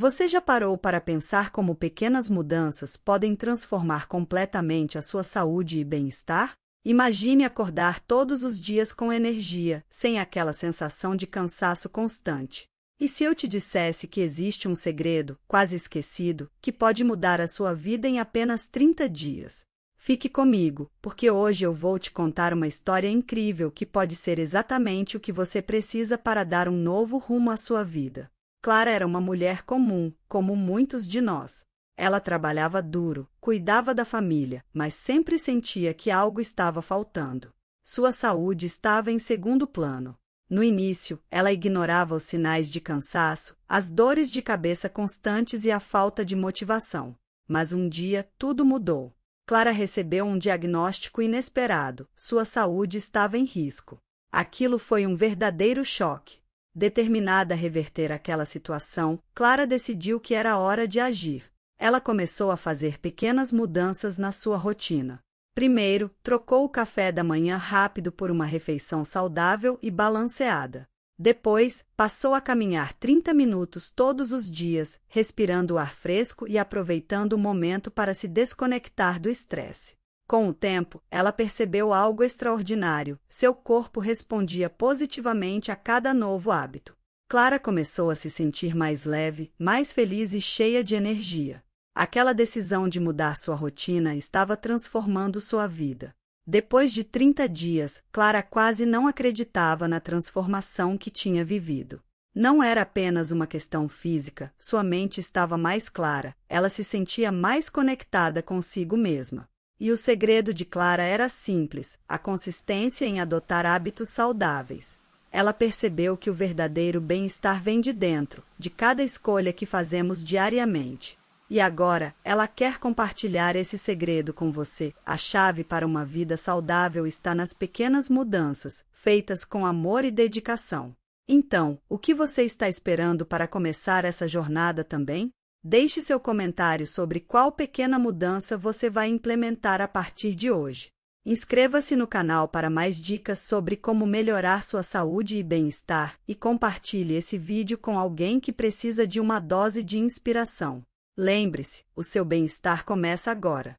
Você já parou para pensar como pequenas mudanças podem transformar completamente a sua saúde e bem-estar? Imagine acordar todos os dias com energia, sem aquela sensação de cansaço constante. E se eu te dissesse que existe um segredo, quase esquecido, que pode mudar a sua vida em apenas 30 dias? Fique comigo, porque hoje eu vou te contar uma história incrível que pode ser exatamente o que você precisa para dar um novo rumo à sua vida. Clara era uma mulher comum, como muitos de nós. Ela trabalhava duro, cuidava da família, mas sempre sentia que algo estava faltando. Sua saúde estava em segundo plano. No início, ela ignorava os sinais de cansaço, as dores de cabeça constantes e a falta de motivação. Mas um dia, tudo mudou. Clara recebeu um diagnóstico inesperado: sua saúde estava em risco. Aquilo foi um verdadeiro choque. Determinada a reverter aquela situação, Clara decidiu que era hora de agir. Ela começou a fazer pequenas mudanças na sua rotina. Primeiro, trocou o café da manhã rápido por uma refeição saudável e balanceada. Depois, passou a caminhar 30 minutos todos os dias, respirando o ar fresco e aproveitando o momento para se desconectar do estresse. Com o tempo, ela percebeu algo extraordinário. Seu corpo respondia positivamente a cada novo hábito. Clara começou a se sentir mais leve, mais feliz e cheia de energia. Aquela decisão de mudar sua rotina estava transformando sua vida. Depois de 30 dias, Clara quase não acreditava na transformação que tinha vivido. Não era apenas uma questão física, sua mente estava mais clara, ela se sentia mais conectada consigo mesma. E o segredo de Clara era simples: a consistência em adotar hábitos saudáveis. Ela percebeu que o verdadeiro bem-estar vem de dentro, de cada escolha que fazemos diariamente. E agora, ela quer compartilhar esse segredo com você. A chave para uma vida saudável está nas pequenas mudanças, feitas com amor e dedicação. Então, o que você está esperando para começar essa jornada também? Deixe seu comentário sobre qual pequena mudança você vai implementar a partir de hoje. Inscreva-se no canal para mais dicas sobre como melhorar sua saúde e bem-estar e compartilhe esse vídeo com alguém que precisa de uma dose de inspiração. Lembre-se, o seu bem-estar começa agora.